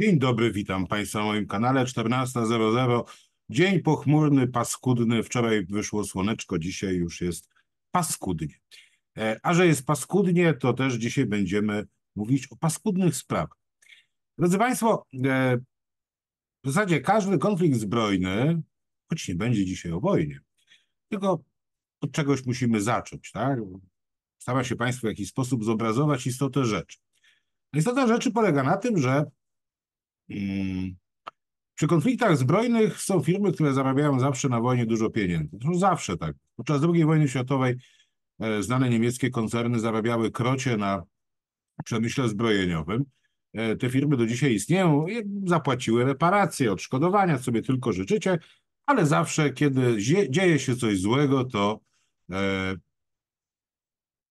Dzień dobry, witam Państwa na moim kanale 14.00. Dzień pochmurny, paskudny. Wczoraj wyszło słoneczko, dzisiaj już jest paskudnie. E, a że jest paskudnie, to też dzisiaj będziemy mówić o paskudnych sprawach. Drodzy Państwo, e, w zasadzie każdy konflikt zbrojny, choć nie będzie dzisiaj o wojnie, tylko od czegoś musimy zacząć. Tak? Stara się Państwu w jakiś sposób zobrazować istotę rzeczy. Istota rzeczy polega na tym, że przy konfliktach zbrojnych są firmy, które zarabiają zawsze na wojnie dużo pieniędzy. To zawsze tak. Podczas II wojny światowej e, znane niemieckie koncerny zarabiały krocie na przemyśle zbrojeniowym. E, te firmy do dzisiaj istnieją, zapłaciły reparacje, odszkodowania, sobie tylko życzycie, ale zawsze, kiedy dzieje się coś złego, to e,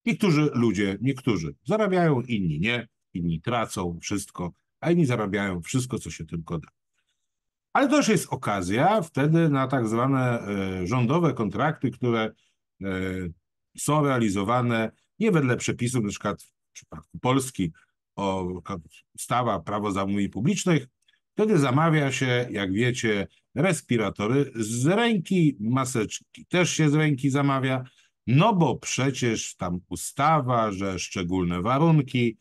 niektórzy ludzie, niektórzy zarabiają, inni nie, inni tracą wszystko a inni zarabiają wszystko, co się tylko da. Ale to już jest okazja wtedy na tak zwane e, rządowe kontrakty, które e, są realizowane nie wedle przepisów, na przykład w przypadku Polski o ustawa prawo zamówień publicznych, wtedy zamawia się, jak wiecie, respiratory z ręki, maseczki też się z ręki zamawia, no bo przecież tam ustawa, że szczególne warunki,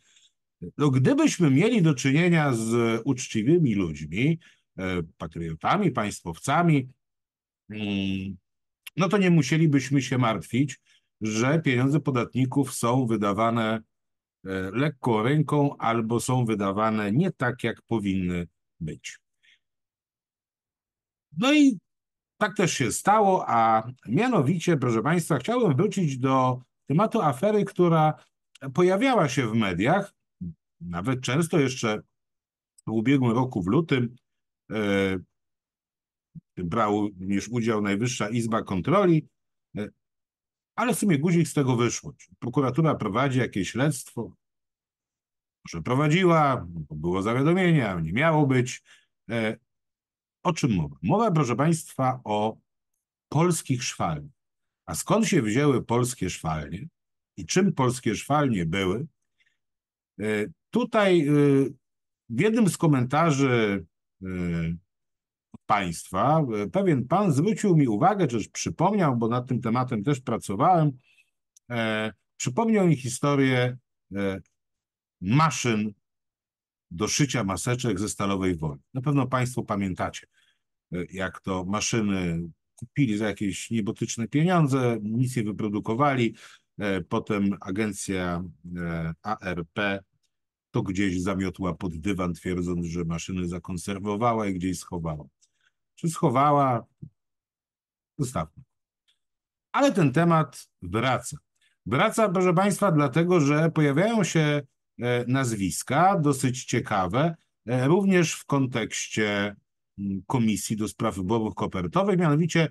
no, gdybyśmy mieli do czynienia z uczciwymi ludźmi, e, patriotami, państwowcami, mm, no to nie musielibyśmy się martwić, że pieniądze podatników są wydawane e, lekką ręką albo są wydawane nie tak, jak powinny być. No i tak też się stało, a mianowicie, proszę Państwa, chciałem wrócić do tematu afery, która pojawiała się w mediach, nawet często jeszcze w ubiegłym roku, w lutym, e, brał również udział Najwyższa Izba Kontroli, e, ale w sumie guzik z tego wyszło. Prokuratura prowadzi jakieś śledztwo, może prowadziła, było zawiadomienia, nie miało być. E, o czym mowa? Mowa, proszę Państwa, o polskich szwalniach. A skąd się wzięły polskie szwalnie i czym polskie szwalnie były, Tutaj y, w jednym z komentarzy y, państwa y, pewien pan zwrócił mi uwagę, czy też przypomniał, bo nad tym tematem też pracowałem, e, przypomniał mi historię e, maszyn do szycia maseczek ze stalowej woli. Na pewno Państwo pamiętacie, e, jak to maszyny kupili za jakieś niebotyczne pieniądze, nic nie wyprodukowali. Potem agencja ARP to gdzieś zamiotła pod dywan, twierdząc, że maszynę zakonserwowała i gdzieś schowała. Czy schowała? Zostawmy. Ale ten temat wraca. Wraca, proszę Państwa, dlatego, że pojawiają się e, nazwiska dosyć ciekawe, e, również w kontekście mm, Komisji do Spraw Wyborów Kopertowych, mianowicie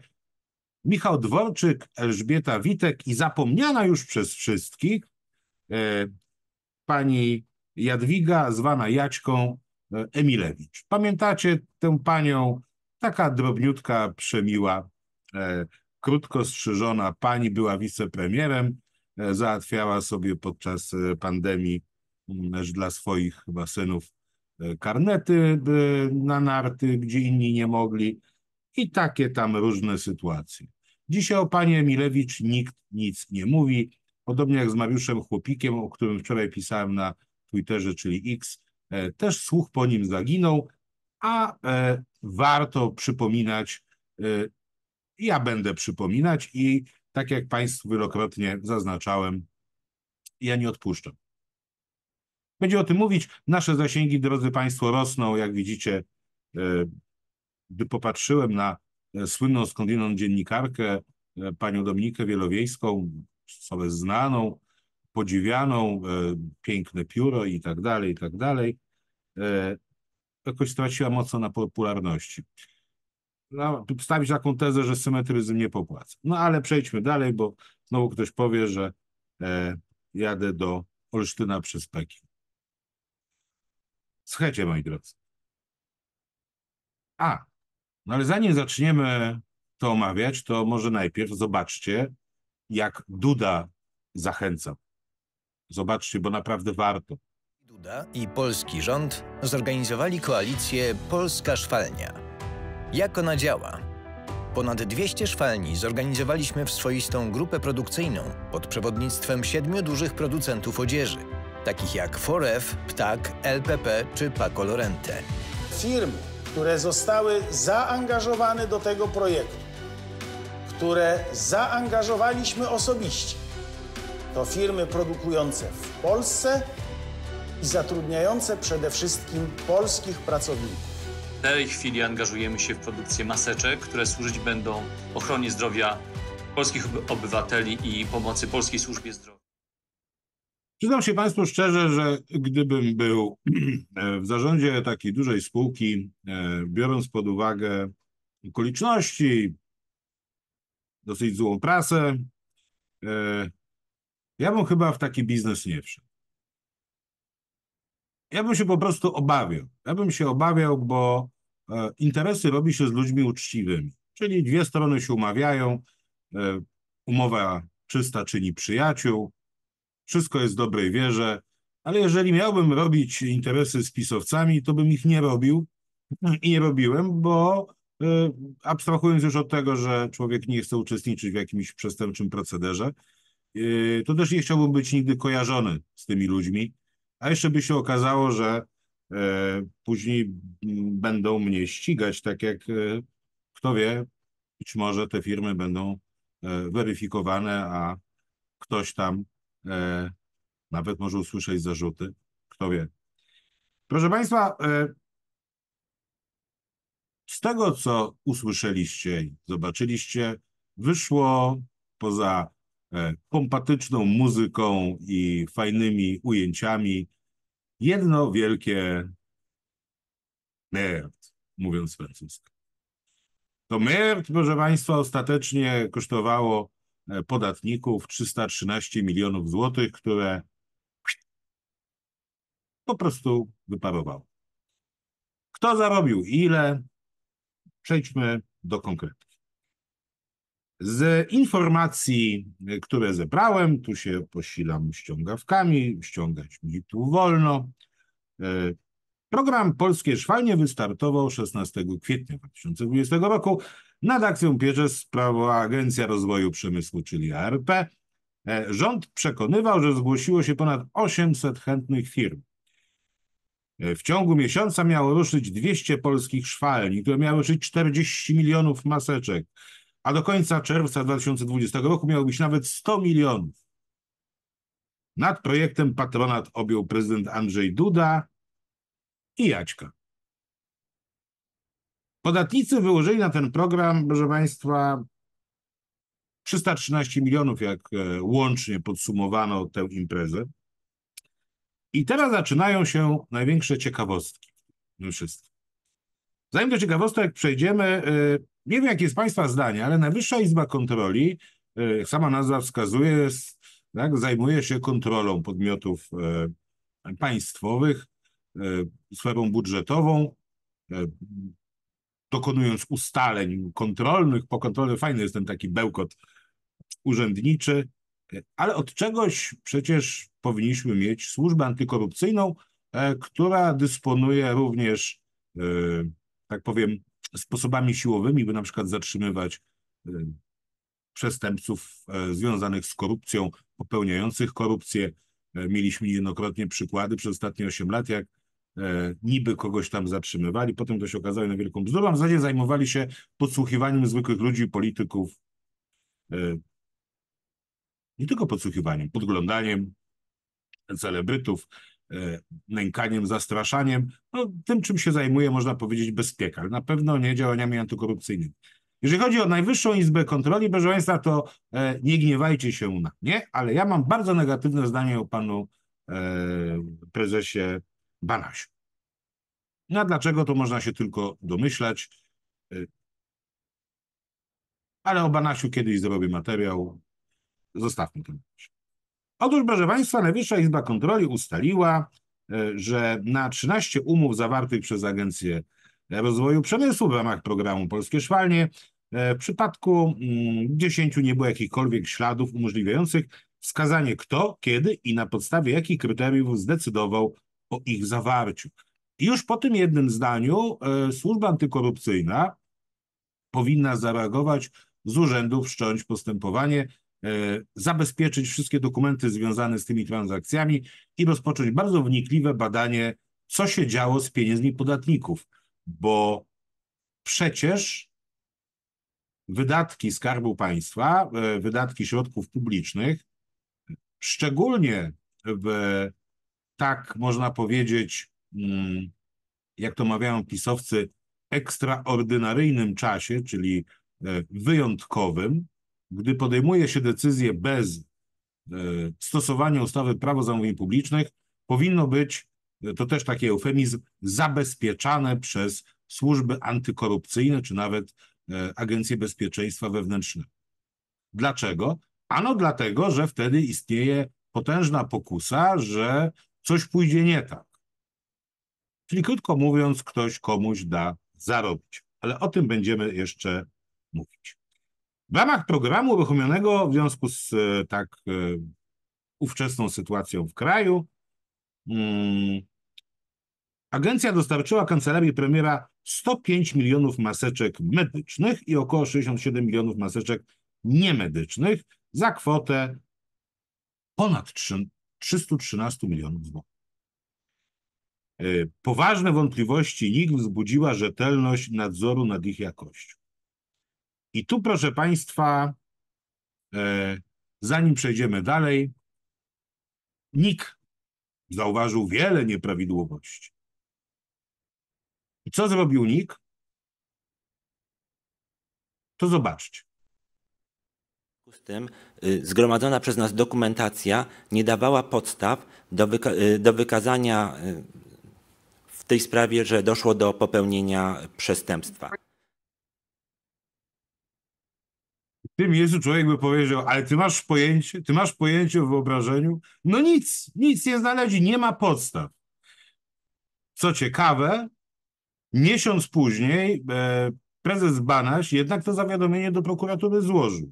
Michał Dworczyk, Elżbieta Witek i zapomniana już przez wszystkich e, pani Jadwiga, zwana Jaćką e, Emilewicz. Pamiętacie tę panią? Taka drobniutka, przemiła, e, krótko strzyżona pani, była wicepremierem, e, załatwiała sobie podczas pandemii mm, dla swoich chyba synów karnety na narty, gdzie inni nie mogli i takie tam różne sytuacje. Dzisiaj o pani Emilewicz nikt nic nie mówi, podobnie jak z Mariuszem Chłopikiem, o którym wczoraj pisałem na Twitterze, czyli X, e, też słuch po nim zaginął, a e, warto przypominać, e, ja będę przypominać i tak jak Państwu wielokrotnie zaznaczałem, ja nie odpuszczam. Będzie o tym mówić. Nasze zasięgi, drodzy Państwo, rosną. Jak widzicie, gdy popatrzyłem na słynną skądinąd dziennikarkę, panią Dominikę Wielowiejską, osobę znaną, podziwianą, e, piękne pióro i tak dalej, i tak dalej. E, jakoś straciła mocno na popularności. No, stawić taką tezę, że symetryzm nie popłaca. No ale przejdźmy dalej, bo znowu ktoś powie, że e, jadę do Olsztyna przez Pekin. Słuchajcie, moi drodzy. A, no ale zanim zaczniemy to omawiać, to może najpierw zobaczcie, jak Duda zachęca Zobaczcie, bo naprawdę warto. Duda i polski rząd zorganizowali koalicję Polska Szwalnia. Jak ona działa? Ponad 200 szwalni zorganizowaliśmy w swoistą grupę produkcyjną pod przewodnictwem siedmiu dużych producentów odzieży, takich jak 4F, Ptak, LPP czy Paco Lorente. Firmy, które zostały zaangażowane do tego projektu, które zaangażowaliśmy osobiście, to firmy produkujące w Polsce i zatrudniające przede wszystkim polskich pracowników. W tej chwili angażujemy się w produkcję maseczek, które służyć będą ochronie zdrowia polskich obywateli i pomocy polskiej służbie zdrowia. Przyznam się Państwu szczerze, że gdybym był e, w zarządzie takiej dużej spółki, e, biorąc pod uwagę okoliczności, dosyć złą prasę, e, ja bym chyba w taki biznes nie wszedł. Ja bym się po prostu obawiał. Ja bym się obawiał, bo e, interesy robi się z ludźmi uczciwymi. Czyli dwie strony się umawiają, e, umowa czysta czyni przyjaciół, wszystko jest w dobrej wierze, ale jeżeli miałbym robić interesy z pisowcami, to bym ich nie robił i nie robiłem, bo e, abstrahując już od tego, że człowiek nie chce uczestniczyć w jakimś przestępczym procederze, Yy, to też nie chciałbym być nigdy kojarzony z tymi ludźmi, a jeszcze by się okazało, że e, później mm, będą mnie ścigać, tak jak e, kto wie, być może te firmy będą e, weryfikowane, a ktoś tam nawet może usłyszeć zarzuty, kto wie. Proszę Państwa, z tego co usłyszeliście, i zobaczyliście, wyszło poza E, kompatyczną muzyką i fajnymi ujęciami. Jedno wielkie nerd, mówiąc francusko. To nerd, proszę Państwa, ostatecznie kosztowało e, podatników 313 milionów złotych, które po prostu wyparowało. Kto zarobił ile? Przejdźmy do konkretów. Z informacji, e, które zebrałem, tu się posilam ściągawkami, ściągać mi tu wolno. E, program Polskie Szwalnie wystartował 16 kwietnia 2020 roku. Nad akcją pierwsze sprawa Agencja Rozwoju Przemysłu, czyli ARP. E, rząd przekonywał, że zgłosiło się ponad 800 chętnych firm. W ciągu miesiąca miało ruszyć 200 polskich szwalni, które miały ruszyć 40 milionów maseczek a do końca czerwca 2020 roku miało być nawet 100 milionów. Nad projektem patronat objął prezydent Andrzej Duda i Jaćka. Podatnicy wyłożyli na ten program, proszę Państwa, 313 milionów, jak e, łącznie podsumowano tę imprezę. I teraz zaczynają się największe ciekawostki w tym Zanim do ciekawostek przejdziemy, e, nie wiem, jakie jest Państwa zdanie, ale Najwyższa Izba Kontroli, e, sama nazwa wskazuje, jest, tak, zajmuje się kontrolą podmiotów e, państwowych, e, sferą budżetową, dokonując ustaleń kontrolnych. Po kontroli fajny jest ten taki bełkot urzędniczy, ale od czegoś przecież powinniśmy mieć służbę antykorupcyjną, która dysponuje również, tak powiem, sposobami siłowymi, by na przykład zatrzymywać y, przestępców e, związanych z korupcją, popełniających korupcję. E, mieliśmy niejednokrotnie przykłady przez ostatnie 8 lat, jak e, niby kogoś tam zatrzymywali, potem to się okazało na wielką bzdurą. W zasadzie zajmowali się podsłuchiwaniem zwykłych ludzi, polityków. Nie tylko podsłuchiwaniem, podglądaniem celebrytów, E, nękaniem, zastraszaniem, no, tym czym się zajmuje, można powiedzieć, bezpieka, ale na pewno nie działaniami antykorupcyjnymi. Jeżeli chodzi o Najwyższą Izbę Kontroli, proszę Państwa, to e, nie gniewajcie się na mnie, ale ja mam bardzo negatywne zdanie o panu e, prezesie Banasiu. No a dlaczego, to można się tylko domyślać. Ale o Banasiu kiedyś zrobię materiał. Zostawmy ten. Otóż, proszę Państwa, Najwyższa Izba Kontroli ustaliła, e, że na 13 umów zawartych przez Agencję Rozwoju Przemysłu w ramach programu Polskie Szwalnie e, w przypadku 10 mm, nie było jakichkolwiek śladów umożliwiających wskazanie kto, kiedy i na podstawie jakich kryteriów zdecydował o ich zawarciu. I już po tym jednym zdaniu e, służba antykorupcyjna powinna zareagować z urzędu wszcząć postępowanie E, zabezpieczyć wszystkie dokumenty związane z tymi transakcjami i rozpocząć bardzo wnikliwe badanie, co się działo z pieniędzmi podatników, bo przecież wydatki Skarbu Państwa, e, wydatki środków publicznych, szczególnie w tak można powiedzieć, mm, jak to mawiają pisowcy, ekstraordynaryjnym czasie, czyli e, wyjątkowym, gdy podejmuje się decyzje bez e, stosowania ustawy prawo zamówień publicznych, powinno być, e, to też taki eufemizm, zabezpieczane przez służby antykorupcyjne czy nawet e, Agencję Bezpieczeństwa Wewnętrznego. Dlaczego? Ano dlatego, że wtedy istnieje potężna pokusa, że coś pójdzie nie tak. Czyli krótko mówiąc, ktoś komuś da zarobić. Ale o tym będziemy jeszcze mówić. W ramach programu uruchomionego w związku z e, tak e, ówczesną sytuacją w kraju, mm, agencja dostarczyła kancelarii premiera 105 milionów maseczek medycznych i około 67 milionów maseczek niemedycznych za kwotę ponad 313 milionów złotych. E, poważne wątpliwości NIK wzbudziła rzetelność nadzoru nad ich jakością. I tu, proszę Państwa, e, zanim przejdziemy dalej, NIK zauważył wiele nieprawidłowości. I co zrobił NIK? To zobaczcie. Z tym y, zgromadzona przez nas dokumentacja nie dawała podstaw do, wyka y, do wykazania y, w tej sprawie, że doszło do popełnienia przestępstwa. tym Jezu człowiek by powiedział, ale ty masz pojęcie, ty masz pojęcie o wyobrażeniu? No nic, nic nie znaleźli, nie ma podstaw. Co ciekawe, miesiąc później e, prezes Banaś jednak to zawiadomienie do prokuratury złożył.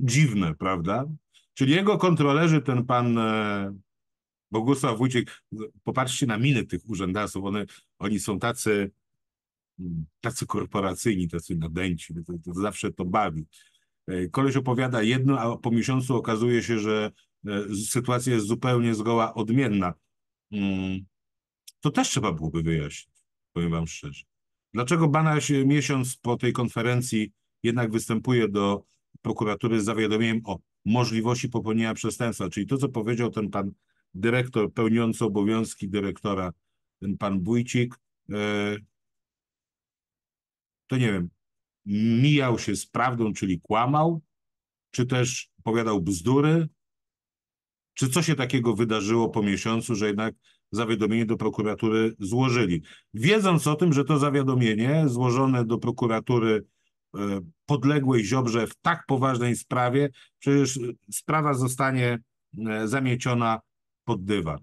Dziwne, prawda? Czyli jego kontrolerzy, ten pan e, Bogusław Wójcik, popatrzcie na miny tych urzędasów, one, oni są tacy tacy korporacyjni, tacy nadęci, no to, to zawsze to bawi. E, koleś opowiada jedno, a po miesiącu okazuje się, że e, sytuacja jest zupełnie zgoła odmienna. Mm, to też trzeba byłoby wyjaśnić, powiem wam szczerze. Dlaczego Banaś miesiąc po tej konferencji jednak występuje do prokuratury z zawiadomieniem o możliwości popełnienia przestępstwa? Czyli to, co powiedział ten pan dyrektor pełniący obowiązki dyrektora, ten pan Bójcik, e, to nie wiem, mijał się z prawdą, czyli kłamał, czy też opowiadał bzdury, czy co się takiego wydarzyło po miesiącu, że jednak zawiadomienie do prokuratury złożyli. Wiedząc o tym, że to zawiadomienie złożone do prokuratury e, podległej Ziobrze w tak poważnej sprawie, przecież sprawa zostanie e, zamieciona pod dywan.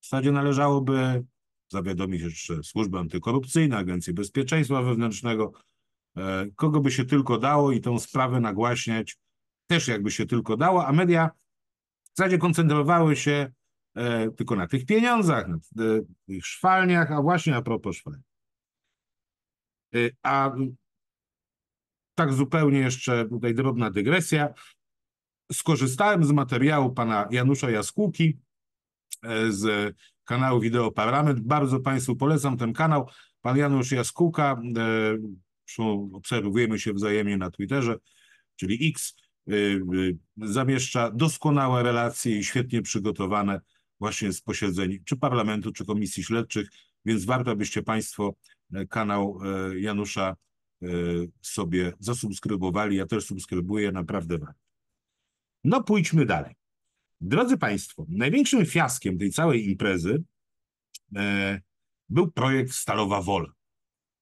W zasadzie należałoby zawiadomić jeszcze służbę antykorupcyjną, Agencję Bezpieczeństwa Wewnętrznego, e, kogo by się tylko dało i tą sprawę nagłaśniać też jakby się tylko dało, a media w zasadzie koncentrowały się e, tylko na tych pieniądzach, na e, tych szwalniach, a właśnie a propos szwalni. A tak zupełnie jeszcze tutaj drobna dygresja. Skorzystałem z materiału pana Janusza Jaskółki z kanału Wideo Parlament. Bardzo Państwu polecam ten kanał. Pan Janusz Jaskuka, e, zresztą obserwujemy się wzajemnie na Twitterze, czyli X, e, e, zamieszcza doskonałe relacje i świetnie przygotowane właśnie z posiedzeń czy parlamentu, czy komisji śledczych, więc warto, byście Państwo kanał Janusza sobie zasubskrybowali. Ja też subskrybuję, naprawdę warto. No pójdźmy dalej. Drodzy Państwo, największym fiaskiem tej całej imprezy e, był projekt Stalowa Wola.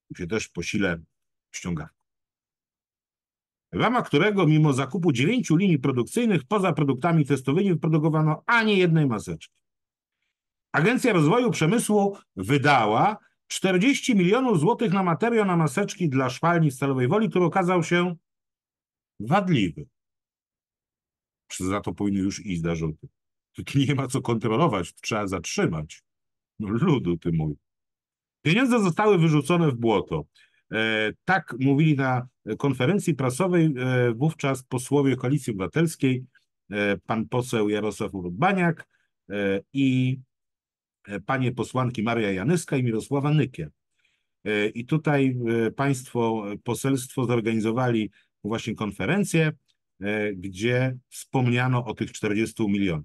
Tu się też posilę ściąga. W ramach którego mimo zakupu dziewięciu linii produkcyjnych poza produktami testowymi wyprodukowano ani jednej maseczki. Agencja Rozwoju Przemysłu wydała 40 milionów złotych na materiał na maseczki dla szwalni Stalowej Woli, który okazał się wadliwy za to powinny już iść zarzuty. Tu nie ma co kontrolować, trzeba zatrzymać. No, ludu ty mój. Pieniądze zostały wyrzucone w błoto. E, tak mówili na konferencji prasowej e, wówczas posłowie Koalicji Obywatelskiej, e, pan poseł Jarosław Urbaniak e, i e, panie posłanki Maria Janyska i Mirosława Nykier. E, I tutaj państwo, poselstwo zorganizowali właśnie konferencję E, gdzie wspomniano o tych 40 milionach.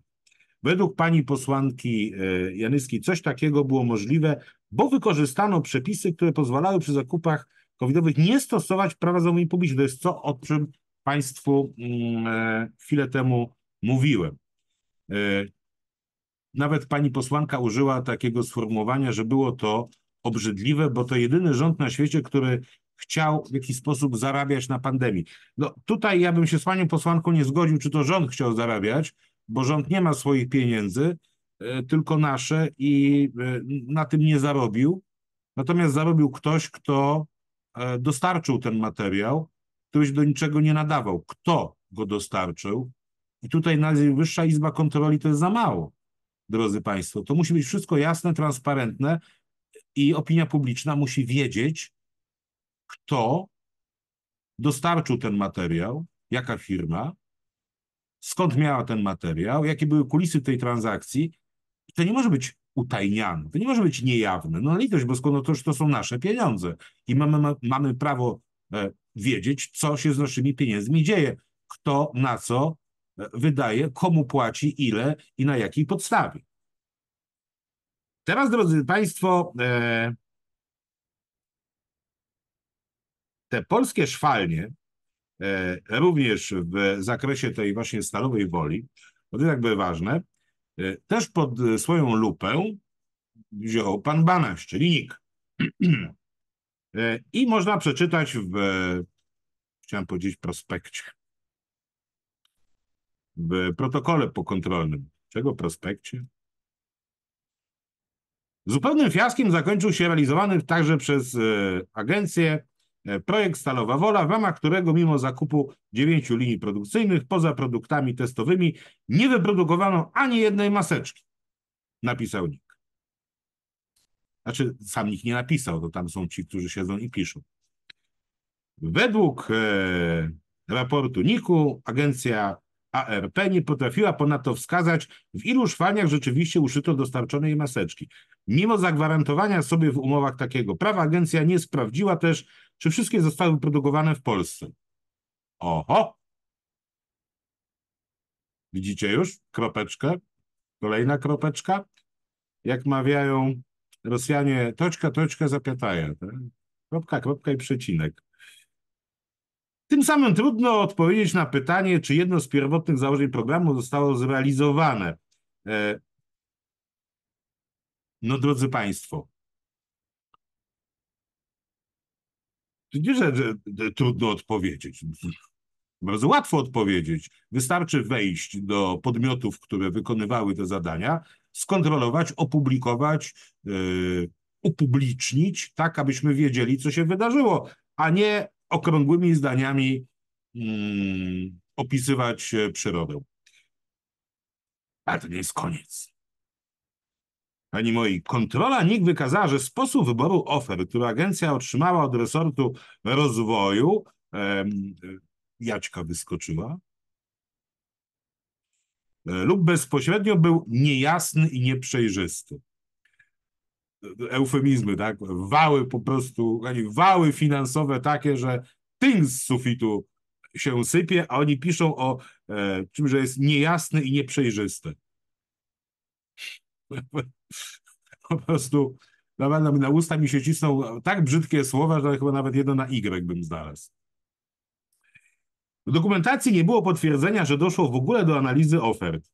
Według pani posłanki e, Janyskiej coś takiego było możliwe, bo wykorzystano przepisy, które pozwalały przy zakupach covidowych nie stosować prawa zamówień publicznych. To jest co, o czym państwu mm, e, chwilę temu mówiłem. Nawet pani posłanka użyła takiego sformułowania, że było to obrzydliwe, bo to jedyny rząd na świecie, który chciał w jakiś sposób zarabiać na pandemii. No tutaj ja bym się z panią posłanką nie zgodził, czy to rząd chciał zarabiać, bo rząd nie ma swoich pieniędzy, e, tylko nasze i e, na tym nie zarobił. Natomiast zarobił ktoś, kto e, dostarczył ten materiał, któryś do niczego nie nadawał. Kto go dostarczył? I tutaj Najwyższa Izba Kontroli to jest za mało, drodzy Państwo. To musi być wszystko jasne, transparentne i opinia publiczna musi wiedzieć, kto dostarczył ten materiał, jaka firma, skąd miała ten materiał, jakie były kulisy tej transakcji. To nie może być utajniane, to nie może być niejawne. No litość bo skąd no to, to są nasze pieniądze i mamy, mamy prawo e, wiedzieć, co się z naszymi pieniędzmi dzieje, kto na co e, wydaje, komu płaci, ile i na jakiej podstawie. Teraz, drodzy Państwo, e, te polskie szwalnie, e, również w zakresie tej właśnie stalowej woli, to jest jakby ważne, e, też pod swoją lupę wziął pan Banaś, czyli NIK. E, I można przeczytać w, chciałem powiedzieć, prospekcie, w protokole pokontrolnym. Czego prospekcie? Zupełnym fiaskiem zakończył się realizowany także przez agencję E, projekt Stalowa Wola, w ramach którego mimo zakupu dziewięciu linii produkcyjnych poza produktami testowymi nie wyprodukowano ani jednej maseczki, napisał NIK. Znaczy, sam nikt nie napisał, to tam są ci, którzy siedzą i piszą. Według e, raportu NIK-u agencja ARP nie potrafiła ponadto wskazać, w ilu szwalniach rzeczywiście uszyto dostarczonej maseczki. Mimo zagwarantowania sobie w umowach takiego prawa, agencja nie sprawdziła też, czy wszystkie zostały wyprodukowane w Polsce? Oho! Widzicie już? Kropeczkę. Kolejna kropeczka. Jak mawiają Rosjanie, toczka, toczka, zapytają. Tak? Kropka, kropka i przecinek. Tym samym trudno odpowiedzieć na pytanie, czy jedno z pierwotnych założeń programu zostało zrealizowane. E, no drodzy Państwo, nie, że, że trudno odpowiedzieć. Bardzo łatwo odpowiedzieć. Wystarczy wejść do podmiotów, które wykonywały te zadania, skontrolować, opublikować, yy, upublicznić, tak abyśmy wiedzieli, co się wydarzyło, a nie okrągłymi zdaniami yy, opisywać e, przyrodę. Ale to nie jest koniec ani moi. Kontrola NIK wykazała, że sposób wyboru ofer, który agencja otrzymała od resortu rozwoju, em, Jaćka wyskoczyła, e, lub bezpośrednio był niejasny i nieprzejrzysty. E, eufemizmy, tak? Wały po prostu, wały finansowe takie, że tym z sufitu się sypie, a oni piszą o e, że jest niejasny i nieprzejrzysty po prostu nawet na usta mi się cisną tak brzydkie słowa, że chyba nawet jedno na Y bym znalazł. W dokumentacji nie było potwierdzenia, że doszło w ogóle do analizy ofert.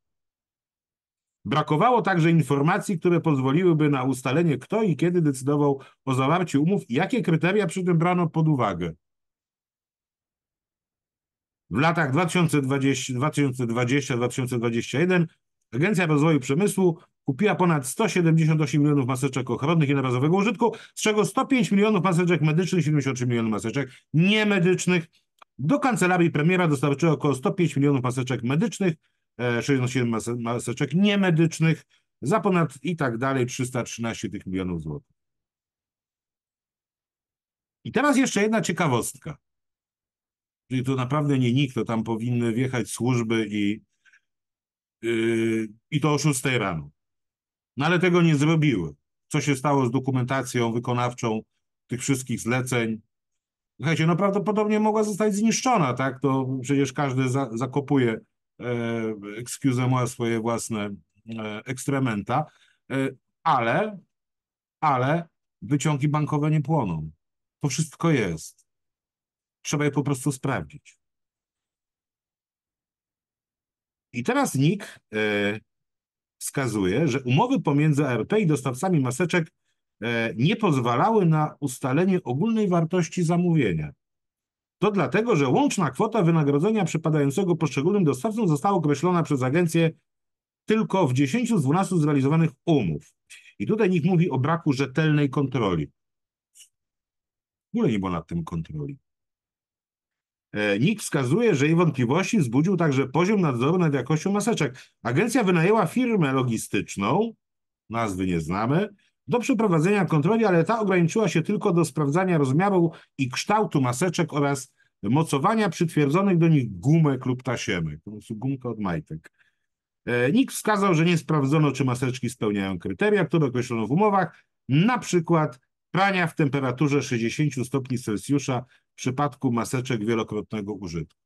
Brakowało także informacji, które pozwoliłyby na ustalenie, kto i kiedy decydował o zawarciu umów i jakie kryteria przy tym brano pod uwagę. W latach 2020-2021 Agencja Rozwoju Przemysłu kupiła ponad 178 milionów maseczek ochronnych i narazowego użytku, z czego 105 milionów maseczek medycznych, 73 milionów maseczek niemedycznych. Do kancelarii premiera dostarczyła około 105 milionów maseczek medycznych, 67 e, maseczek niemedycznych, za ponad i tak dalej 313 tych milionów złotych. I teraz jeszcze jedna ciekawostka. Czyli to naprawdę nie nikt, to tam powinny wjechać służby i, yy, i to o 6 rano. No ale tego nie zrobiły. Co się stało z dokumentacją wykonawczą tych wszystkich zleceń? Słuchajcie, no prawdopodobnie mogła zostać zniszczona, tak? To przecież każdy za, zakopuje, e, excuse moi, swoje własne e, ekstrementa, e, ale, ale wyciągi bankowe nie płoną. To wszystko jest. Trzeba je po prostu sprawdzić. I teraz NIK e, wskazuje, że umowy pomiędzy ARP i dostawcami maseczek e, nie pozwalały na ustalenie ogólnej wartości zamówienia. To dlatego, że łączna kwota wynagrodzenia przypadającego poszczególnym dostawcom została określona przez agencję tylko w 10 z 12 zrealizowanych umów. I tutaj nikt mówi o braku rzetelnej kontroli. W ogóle nie było nad tym kontroli. E, NIK wskazuje, że jej wątpliwości wzbudził także poziom nadzoru nad jakością maseczek. Agencja wynajęła firmę logistyczną, nazwy nie znamy, do przeprowadzenia kontroli, ale ta ograniczyła się tylko do sprawdzania rozmiaru i kształtu maseczek oraz mocowania przytwierdzonych do nich gumek lub tasiemek. Po prostu gumka od majtek. E, NIK wskazał, że nie sprawdzono, czy maseczki spełniają kryteria, które określono w umowach, na przykład prania w temperaturze 60 stopni Celsjusza przypadku maseczek wielokrotnego użytku.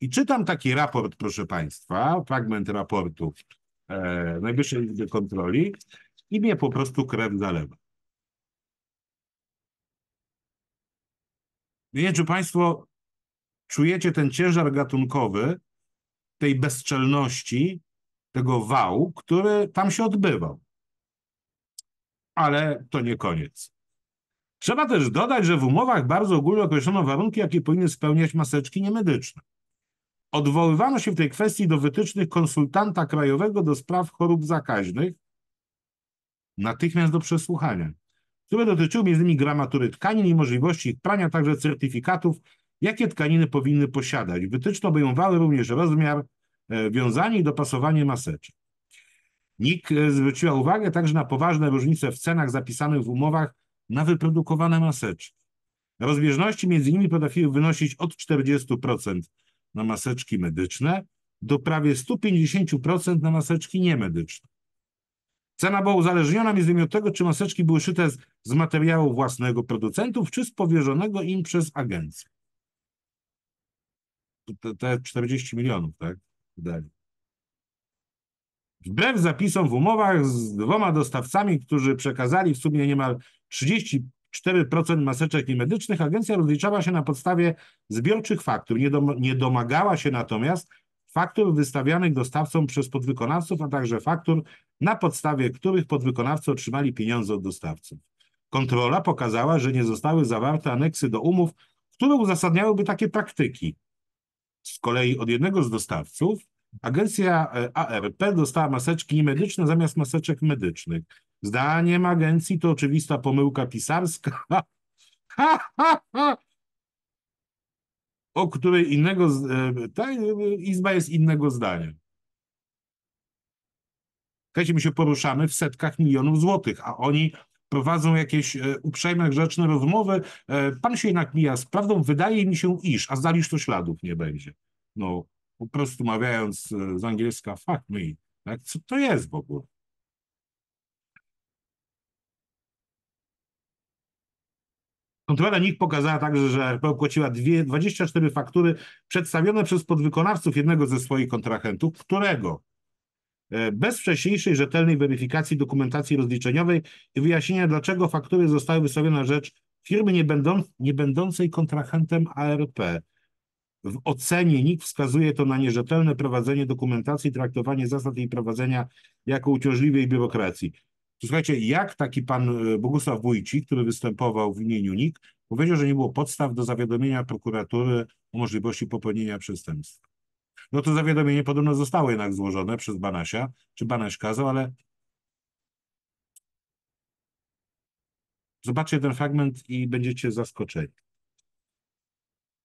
I czytam taki raport, proszę Państwa, fragment raportu e, Najwyższej Izby Kontroli i mnie po prostu krew zalewa. Nie wiem, czy Państwo czujecie ten ciężar gatunkowy tej bezczelności, tego wału, który tam się odbywał. Ale to nie koniec. Trzeba też dodać, że w umowach bardzo ogólnie określono warunki, jakie powinny spełniać maseczki niemedyczne. Odwoływano się w tej kwestii do wytycznych konsultanta krajowego do spraw chorób zakaźnych, natychmiast do przesłuchania, które dotyczyły m.in. gramatury tkanin i możliwości ich prania, także certyfikatów, jakie tkaniny powinny posiadać. Wytyczne obejmowały również rozmiar, e, wiązanie i dopasowanie maseczek. NIK e, zwróciła uwagę także na poważne różnice w cenach zapisanych w umowach na wyprodukowane maseczki. Rozbieżności między nimi potrafiły wynosić od 40% na maseczki medyczne do prawie 150% na maseczki niemedyczne. Cena była uzależniona innymi od tego, czy maseczki były szyte z, z materiału własnego producentów, czy z powierzonego im przez agencję. Te, te 40 milionów, tak? Wydali. Wbrew zapisom w umowach z dwoma dostawcami, którzy przekazali w sumie niemal 34% maseczek niemedycznych agencja rozliczała się na podstawie zbiorczych faktur, nie, dom, nie domagała się natomiast faktur wystawianych dostawcom przez podwykonawców, a także faktur, na podstawie których podwykonawcy otrzymali pieniądze od dostawców. Kontrola pokazała, że nie zostały zawarte aneksy do umów, które uzasadniałyby takie praktyki. Z kolei od jednego z dostawców agencja e, ARP dostała maseczki niemedyczne zamiast maseczek medycznych. Zdaniem agencji to oczywista pomyłka pisarska, o której innego, e, ta e, izba jest innego zdania. Słuchajcie, my się poruszamy w setkach milionów złotych, a oni prowadzą jakieś e, uprzejme, grzeczne rozmowy. Pan się jednak mija z prawdą, wydaje mi się, iż, a zdaliż to śladów nie będzie. No, po prostu mawiając z angielska, fuck me. Tak? Co to jest w ogóle? Kontrola NIK pokazała także, że RP opłaciła dwie, 24 faktury przedstawione przez podwykonawców jednego ze swoich kontrahentów, którego e, bez wcześniejszej rzetelnej weryfikacji dokumentacji rozliczeniowej i wyjaśnienia, dlaczego faktury zostały wystawione na rzecz firmy nie, będą, nie będącej kontrahentem ARP. W ocenie NIK wskazuje to na nierzetelne prowadzenie dokumentacji, traktowanie zasad jej prowadzenia jako uciążliwej biurokracji słuchajcie, jak taki pan e, Bogusław Wójcik, który występował w imieniu NIK, powiedział, że nie było podstaw do zawiadomienia prokuratury o możliwości popełnienia przestępstwa. No to zawiadomienie podobno zostało jednak złożone przez Banasia, czy Banaś kazał, ale zobaczcie ten fragment i będziecie zaskoczeni.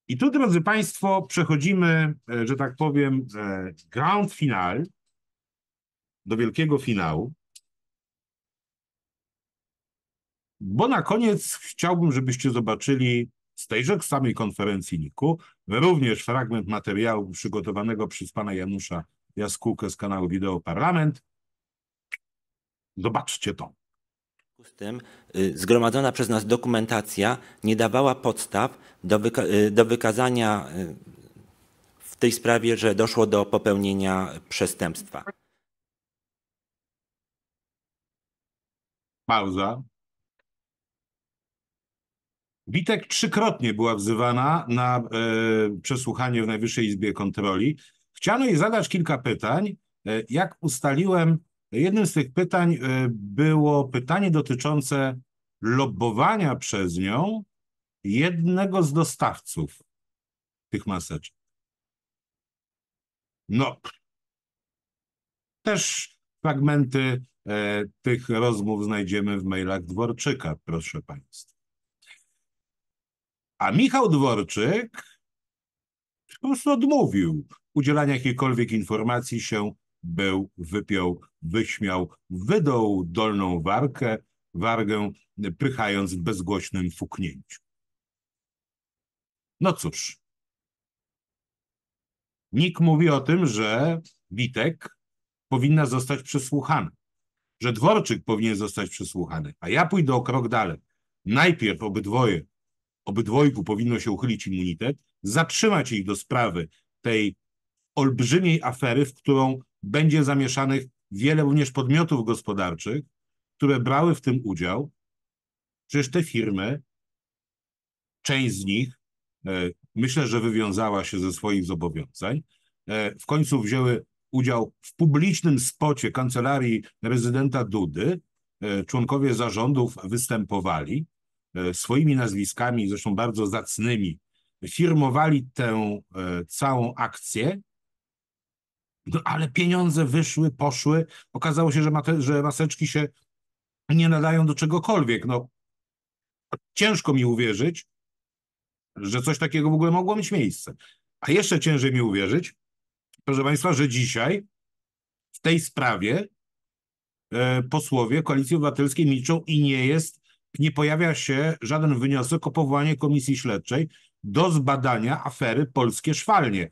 I tu, drodzy Państwo, przechodzimy, e, że tak powiem, e, ground final, do wielkiego finału. Bo na koniec chciałbym, żebyście zobaczyli z tejże samej konferencji Niku również fragment materiału przygotowanego przez pana Janusza Jaskółkę z kanału Wideo Parlament. Zobaczcie to. Z tym y, zgromadzona przez nas dokumentacja nie dawała podstaw do, wyka y, do wykazania y, w tej sprawie, że doszło do popełnienia przestępstwa. Pauza. Witek trzykrotnie była wzywana na e, przesłuchanie w Najwyższej Izbie Kontroli. Chciano jej zadać kilka pytań. E, jak ustaliłem, jednym z tych pytań e, było pytanie dotyczące lobowania przez nią jednego z dostawców tych maseczek. No, też fragmenty tych rozmów znajdziemy w mailach Dworczyka, proszę Państwa. A Michał Dworczyk po prostu odmówił udzielania jakiejkolwiek informacji się był, wypiął, wyśmiał, wydał dolną warkę, wargę prychając w bezgłośnym fuknięciu. No cóż. Nik mówi o tym, że Witek powinna zostać przesłuchana, że Dworczyk powinien zostać przesłuchany, a ja pójdę o krok dalej. Najpierw obydwoje obydwojgu powinno się uchylić immunitet, zatrzymać ich do sprawy tej olbrzymiej afery, w którą będzie zamieszanych wiele również podmiotów gospodarczych, które brały w tym udział. Przecież te firmy, część z nich, e, myślę, że wywiązała się ze swoich zobowiązań, e, w końcu wzięły udział w publicznym spocie kancelarii rezydenta Dudy. E, członkowie zarządów występowali. E, swoimi nazwiskami, zresztą bardzo zacnymi, firmowali tę e, całą akcję. No ale pieniądze wyszły, poszły. Okazało się, że, mate, że maseczki się nie nadają do czegokolwiek. No, ciężko mi uwierzyć, że coś takiego w ogóle mogło mieć miejsce. A jeszcze ciężej mi uwierzyć, proszę Państwa, że dzisiaj w tej sprawie e, posłowie Koalicji Obywatelskiej milczą i nie jest nie pojawia się żaden wniosek o powołanie komisji śledczej do zbadania afery polskie szwalnie.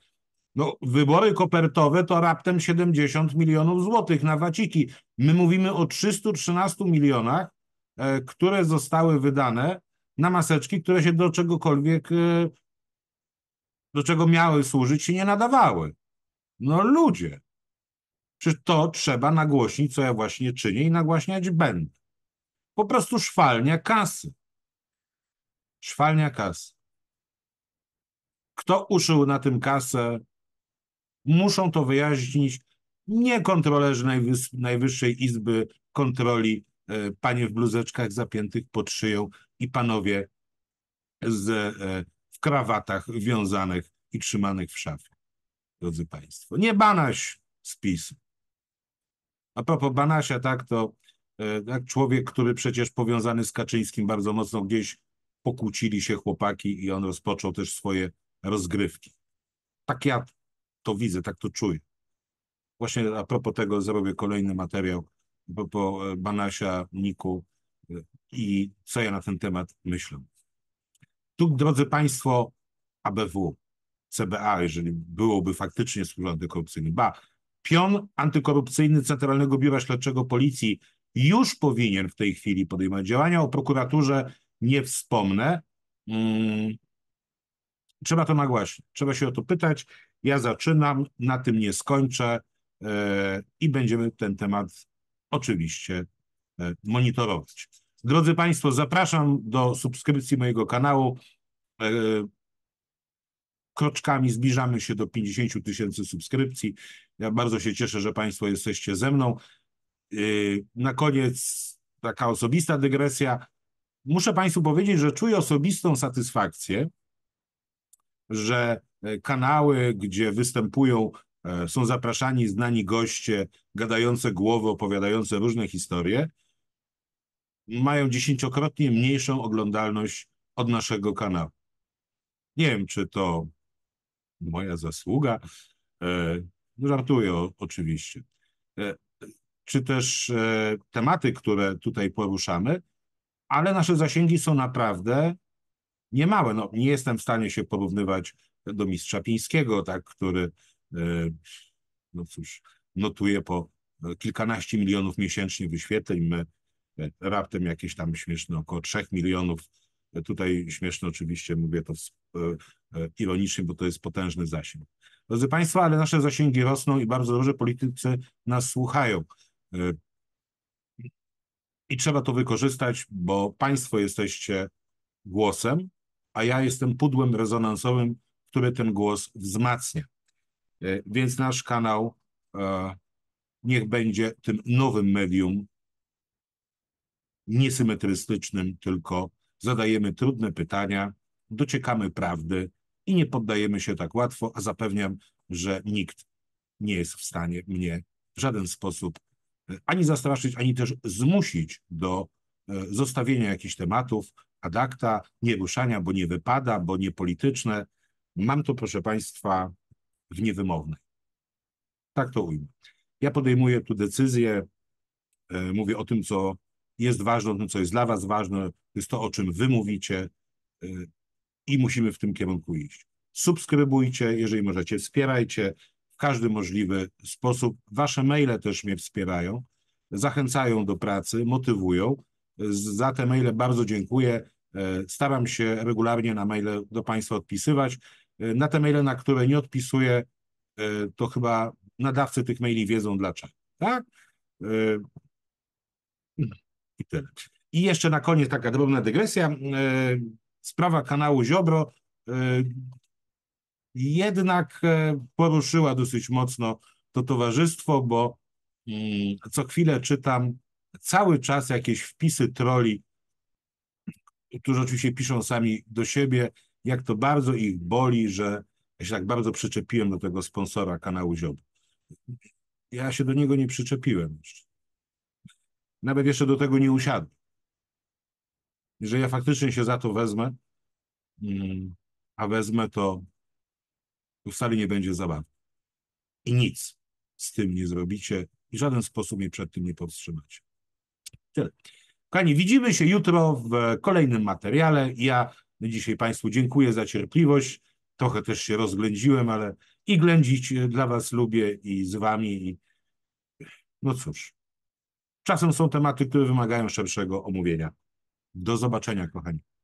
No, wybory kopertowe to raptem 70 milionów złotych na waciki. My mówimy o 313 milionach, e, które zostały wydane na maseczki, które się do czegokolwiek, e, do czego miały służyć, się nie nadawały. No ludzie, czy to trzeba nagłośnić, co ja właśnie czynię i nagłaśniać będę. Po prostu szwalnia kasy. Szwalnia kasy. Kto uszył na tym kasę, muszą to wyjaśnić nie kontrolerzy najwyż, Najwyższej Izby Kontroli, e, panie w bluzeczkach zapiętych pod szyją i panowie z, e, w krawatach wiązanych i trzymanych w szafie. Drodzy Państwo, nie Banaś spis A propos Banasia, tak, to E, tak? Człowiek, który przecież powiązany z Kaczyńskim bardzo mocno gdzieś pokłócili się chłopaki i on rozpoczął też swoje rozgrywki. Tak ja to widzę, tak to czuję. Właśnie a propos tego zrobię kolejny materiał po, po e, Banasia, Niku e, i co ja na ten temat myślę. Tu, drodzy Państwo, ABW, CBA, jeżeli byłoby faktycznie służba antykorupcyjna, ba, pion antykorupcyjny Centralnego Biura Śledczego Policji już powinien w tej chwili podejmować działania. O prokuraturze nie wspomnę. Mm. Trzeba to nagłaśnić, trzeba się o to pytać. Ja zaczynam, na tym nie skończę e, i będziemy ten temat oczywiście e, monitorować. Drodzy Państwo, zapraszam do subskrypcji mojego kanału. E, kroczkami zbliżamy się do 50 tysięcy subskrypcji. Ja bardzo się cieszę, że Państwo jesteście ze mną. Y, na koniec taka osobista dygresja. Muszę Państwu powiedzieć, że czuję osobistą satysfakcję, że e, kanały, gdzie występują, e, są zapraszani znani goście, gadające głowy, opowiadające różne historie, mają dziesięciokrotnie mniejszą oglądalność od naszego kanału. Nie wiem, czy to moja zasługa. E, żartuję oczywiście czy też e, tematy, które tutaj poruszamy, ale nasze zasięgi są naprawdę niemałe. No, nie jestem w stanie się porównywać do mistrza Pińskiego, tak, który e, no cóż, notuje po e, kilkanaście milionów miesięcznie wyświetleń. My raptem jakieś tam śmieszne około trzech milionów. Tutaj śmieszne oczywiście mówię to ironicznie, bo to jest potężny zasięg. Drodzy Państwo, ale nasze zasięgi rosną i bardzo dobrze politycy nas słuchają. I trzeba to wykorzystać, bo Państwo jesteście głosem, a ja jestem pudłem rezonansowym, który ten głos wzmacnia. E, więc nasz kanał e, niech będzie tym nowym medium, niesymetrystycznym, tylko zadajemy trudne pytania, dociekamy prawdy i nie poddajemy się tak łatwo, a zapewniam, że nikt nie jest w stanie mnie w żaden sposób ani zastraszyć, ani też zmusić do e, zostawienia jakichś tematów adakta, nie ruszania, bo nie wypada, bo nie polityczne. Mam to, proszę Państwa, w niewymownej. Tak to ujmę. Ja podejmuję tu decyzję, e, mówię o tym, co jest ważne, o tym, co jest dla Was ważne, jest to, o czym Wy mówicie e, i musimy w tym kierunku iść. Subskrybujcie, jeżeli możecie, wspierajcie, w każdy możliwy sposób. Wasze maile też mnie wspierają, zachęcają do pracy, motywują. Za te maile bardzo dziękuję. E, staram się regularnie na maile do Państwa odpisywać. E, na te maile, na które nie odpisuję, e, to chyba nadawcy tych maili wiedzą dlaczego. Tak? I tyle. I jeszcze na koniec taka drobna dygresja. Sprawa kanału Ziobro jednak e, poruszyła dosyć mocno to towarzystwo, bo mm, co chwilę czytam cały czas jakieś wpisy troli, którzy oczywiście piszą sami do siebie, jak to bardzo ich boli, że ja się tak bardzo przyczepiłem do tego sponsora kanału Ziob. Ja się do niego nie przyczepiłem jeszcze. Nawet jeszcze do tego nie usiadłem. Jeżeli ja faktycznie się za to wezmę, mm, a wezmę to to wcale nie będzie zabawy. I nic z tym nie zrobicie i w żaden sposób mnie przed tym nie powstrzymacie. Tyle. Kochani, widzimy się jutro w kolejnym materiale. Ja dzisiaj Państwu dziękuję za cierpliwość. Trochę też się rozględziłem, ale i ględzić dla Was lubię i z Wami. I... No cóż, czasem są tematy, które wymagają szerszego omówienia. Do zobaczenia, kochani.